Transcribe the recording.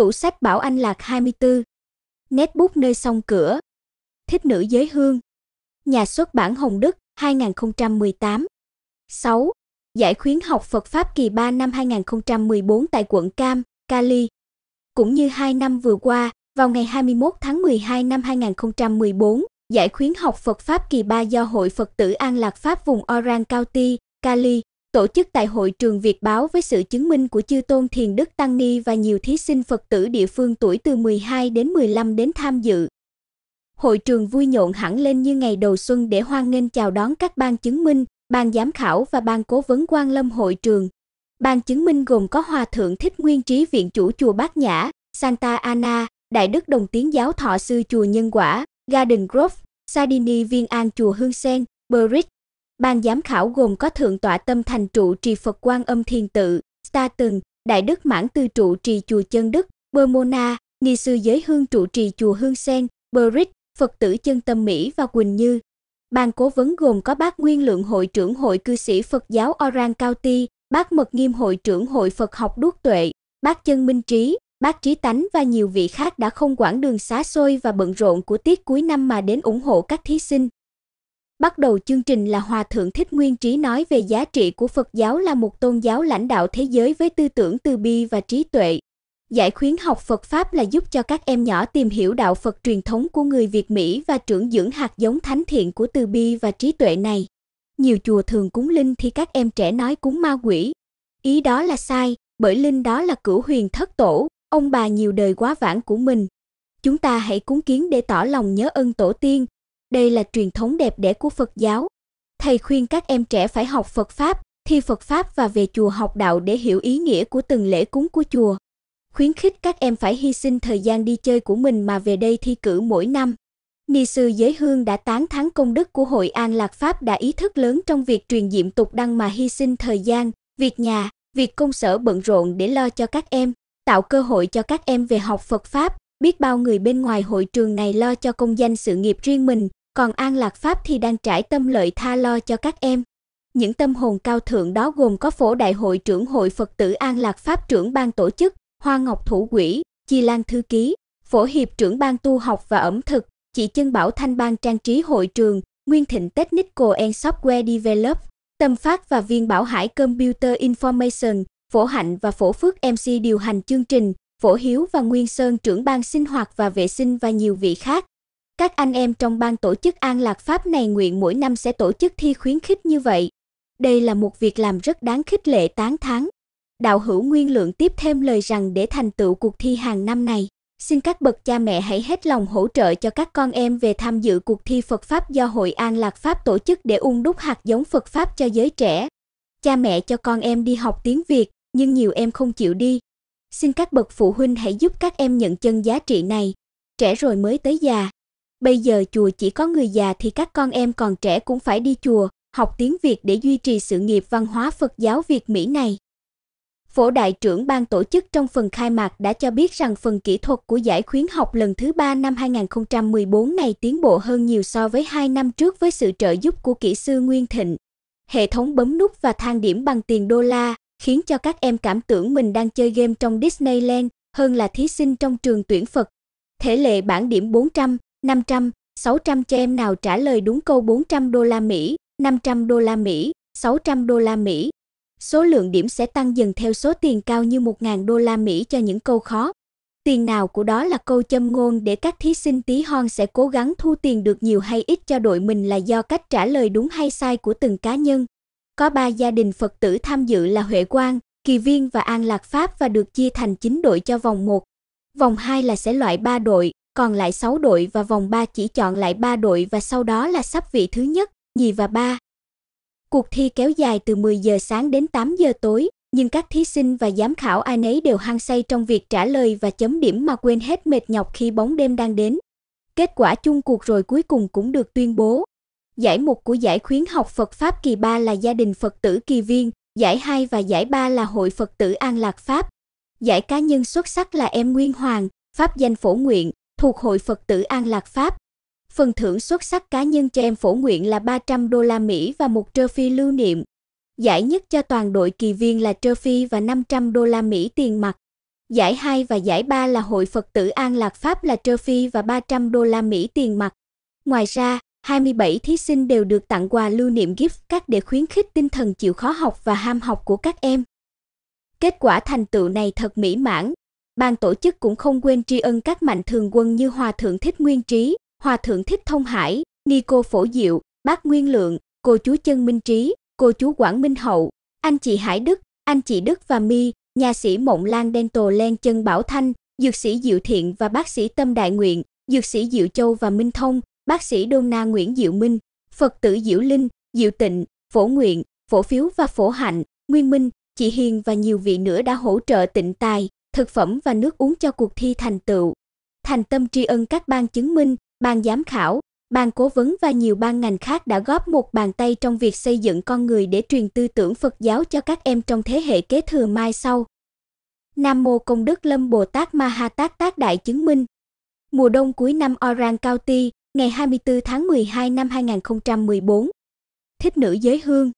Tủ sách Bảo Anh Lạc 24. netbook nơi sông cửa. Thích nữ giới hương. Nhà xuất bản Hồng Đức 2018. 6. Giải khuyến học Phật pháp kỳ 3 năm 2014 tại quận Cam, Cali. Cũng như hai năm vừa qua, vào ngày 21 tháng 12 năm 2014, Giải khuyến học Phật Pháp kỳ 3 do Hội Phật tử An Lạc Pháp vùng Oran County, Cali, tổ chức tại hội trường Việt báo với sự chứng minh của chư tôn Thiền Đức Tăng Ni và nhiều thí sinh Phật tử địa phương tuổi từ 12 đến 15 đến tham dự. Hội trường vui nhộn hẳn lên như ngày đầu xuân để hoan nghênh chào đón các ban chứng minh, ban giám khảo và ban cố vấn quan lâm hội trường. Ban chứng minh gồm có Hòa Thượng Thích Nguyên Trí Viện Chủ Chùa Bát Nhã, Santa Ana, Đại Đức Đồng Tiến Giáo Thọ Sư Chùa Nhân Quả, Garden Grove, Sardini Viên An Chùa Hương Sen, Bridge, Ban giám khảo gồm có Thượng tọa Tâm Thành trụ trì Phật Quan Âm thiền Tự, Sta Từng, Đại Đức Mãn Tư trụ trì chùa Chân Đức, Bơ Mô Na, Ni sư Giới Hương trụ trì chùa Hương Sen, Bơ Rích, Phật tử Chân Tâm Mỹ và Quỳnh Như. Ban cố vấn gồm có Bác Nguyên Lượng hội trưởng hội cư sĩ Phật giáo Orang Cao Ti, Bác Mật Nghiêm hội trưởng hội Phật học Đuốc Tuệ, Bác Chân Minh Trí, Bác Trí Tánh và nhiều vị khác đã không quản đường xá xôi và bận rộn của tiết cuối năm mà đến ủng hộ các thí sinh. Bắt đầu chương trình là Hòa Thượng Thích Nguyên Trí nói về giá trị của Phật giáo là một tôn giáo lãnh đạo thế giới với tư tưởng từ bi và trí tuệ. Giải khuyến học Phật Pháp là giúp cho các em nhỏ tìm hiểu đạo Phật truyền thống của người Việt Mỹ và trưởng dưỡng hạt giống thánh thiện của từ bi và trí tuệ này. Nhiều chùa thường cúng linh thì các em trẻ nói cúng ma quỷ. Ý đó là sai, bởi linh đó là cửu huyền thất tổ, ông bà nhiều đời quá vãng của mình. Chúng ta hãy cúng kiến để tỏ lòng nhớ ơn tổ tiên, đây là truyền thống đẹp đẽ của Phật giáo. Thầy khuyên các em trẻ phải học Phật pháp, thi Phật pháp và về chùa học đạo để hiểu ý nghĩa của từng lễ cúng của chùa. Khuyến khích các em phải hy sinh thời gian đi chơi của mình mà về đây thi cử mỗi năm. Ni sư Giới Hương đã tán thắng công đức của Hội An Lạc Pháp đã ý thức lớn trong việc truyền diệm tục đăng mà hy sinh thời gian, việc nhà, việc công sở bận rộn để lo cho các em, tạo cơ hội cho các em về học Phật Pháp, biết bao người bên ngoài hội trường này lo cho công danh sự nghiệp riêng mình, còn An Lạc Pháp thì đang trải tâm lợi tha lo cho các em. Những tâm hồn cao thượng đó gồm có Phổ Đại hội trưởng Hội Phật tử An Lạc Pháp trưởng ban tổ chức, Hoa Ngọc thủ quỹ, Chi Lan thư ký, Phổ Hiệp trưởng ban tu học và ẩm thực, chị Chân Bảo Thanh ban trang trí hội trường, Nguyên Thịnh Technical and Software Develop, Tâm Phát và Viên Bảo Hải Computer Information, Phổ Hạnh và Phổ Phước MC điều hành chương trình, Phổ Hiếu và Nguyên Sơn trưởng ban sinh hoạt và vệ sinh và nhiều vị khác. Các anh em trong ban tổ chức An Lạc Pháp này nguyện mỗi năm sẽ tổ chức thi khuyến khích như vậy. Đây là một việc làm rất đáng khích lệ tán thán. Đạo hữu Nguyên Lượng tiếp thêm lời rằng để thành tựu cuộc thi hàng năm này, xin các bậc cha mẹ hãy hết lòng hỗ trợ cho các con em về tham dự cuộc thi Phật pháp do Hội An Lạc Pháp tổ chức để ung đúc hạt giống Phật pháp cho giới trẻ. Cha mẹ cho con em đi học tiếng Việt, nhưng nhiều em không chịu đi. Xin các bậc phụ huynh hãy giúp các em nhận chân giá trị này, trẻ rồi mới tới già. Bây giờ chùa chỉ có người già thì các con em còn trẻ cũng phải đi chùa, học tiếng Việt để duy trì sự nghiệp văn hóa Phật giáo Việt Mỹ này. Phổ đại trưởng ban tổ chức trong phần khai mạc đã cho biết rằng phần kỹ thuật của giải khuyến học lần thứ ba năm 2014 này tiến bộ hơn nhiều so với 2 năm trước với sự trợ giúp của kỹ sư Nguyên Thịnh. Hệ thống bấm nút và thang điểm bằng tiền đô la khiến cho các em cảm tưởng mình đang chơi game trong Disneyland hơn là thí sinh trong trường tuyển Phật. Thể lệ bảng điểm 400, 500, 600 cho em nào trả lời đúng câu 400 đô la Mỹ, 500 đô la Mỹ, 600 đô la Mỹ. Số lượng điểm sẽ tăng dần theo số tiền cao như 1.000 đô la Mỹ cho những câu khó. Tiền nào của đó là câu châm ngôn để các thí sinh tí hon sẽ cố gắng thu tiền được nhiều hay ít cho đội mình là do cách trả lời đúng hay sai của từng cá nhân. Có ba gia đình Phật tử tham dự là Huệ Quang, Kỳ Viên và An Lạc Pháp và được chia thành 9 đội cho vòng 1. Vòng 2 là sẽ loại 3 đội, còn lại 6 đội và vòng 3 chỉ chọn lại 3 đội và sau đó là sắp vị thứ nhất, nhì và ba. Cuộc thi kéo dài từ 10 giờ sáng đến 8 giờ tối, nhưng các thí sinh và giám khảo ai nấy đều hăng say trong việc trả lời và chấm điểm mà quên hết mệt nhọc khi bóng đêm đang đến. Kết quả chung cuộc rồi cuối cùng cũng được tuyên bố. Giải một của giải khuyến học Phật Pháp kỳ 3 là gia đình Phật tử kỳ viên, giải 2 và giải 3 là hội Phật tử An Lạc Pháp. Giải cá nhân xuất sắc là em Nguyên Hoàng, Pháp danh Phổ Nguyện, thuộc hội Phật tử An Lạc Pháp. Phần thưởng xuất sắc cá nhân cho em phổ nguyện là 300 đô la Mỹ và một trơ phi lưu niệm. Giải nhất cho toàn đội kỳ viên là trơ phi và 500 đô la Mỹ tiền mặt. Giải 2 và giải 3 là hội Phật tử An Lạc Pháp là trơ phi và 300 đô la Mỹ tiền mặt. Ngoài ra, 27 thí sinh đều được tặng quà lưu niệm gift các để khuyến khích tinh thần chịu khó học và ham học của các em. Kết quả thành tựu này thật mỹ mãn, ban tổ chức cũng không quên tri ân các mạnh thường quân như Hòa thượng Thích Nguyên Trí, Hòa thượng Thích Thông Hải, Ni cô Phổ Diệu, Bác Nguyên Lượng, cô chú Chân Minh Trí, cô chú Quảng Minh Hậu, anh chị Hải Đức, anh chị Đức và Mi, nhà sĩ Mộng Lan Đen Tồ Len Chân Bảo Thanh, dược sĩ Diệu Thiện và bác sĩ Tâm Đại Nguyện, dược sĩ Diệu Châu và Minh Thông, bác sĩ Đôn Na Nguyễn Diệu Minh, Phật tử Diệu Linh, Diệu Tịnh, Phổ Nguyện, Phổ Phiếu và Phổ Hạnh, Nguyên Minh, chị Hiền và nhiều vị nữa đã hỗ trợ tịnh tài, thực phẩm và nước uống cho cuộc thi thành tựu. Thành tâm tri ân các ban chứng minh, ban giám khảo, ban cố vấn và nhiều ban ngành khác đã góp một bàn tay trong việc xây dựng con người để truyền tư tưởng Phật giáo cho các em trong thế hệ kế thừa mai sau. Nam mô Công đức Lâm Bồ Tát Ma Ha Tát Tát Đại chứng minh. Mùa đông cuối năm Orang County, ngày 24 tháng 12 năm 2014. Thích nữ giới hương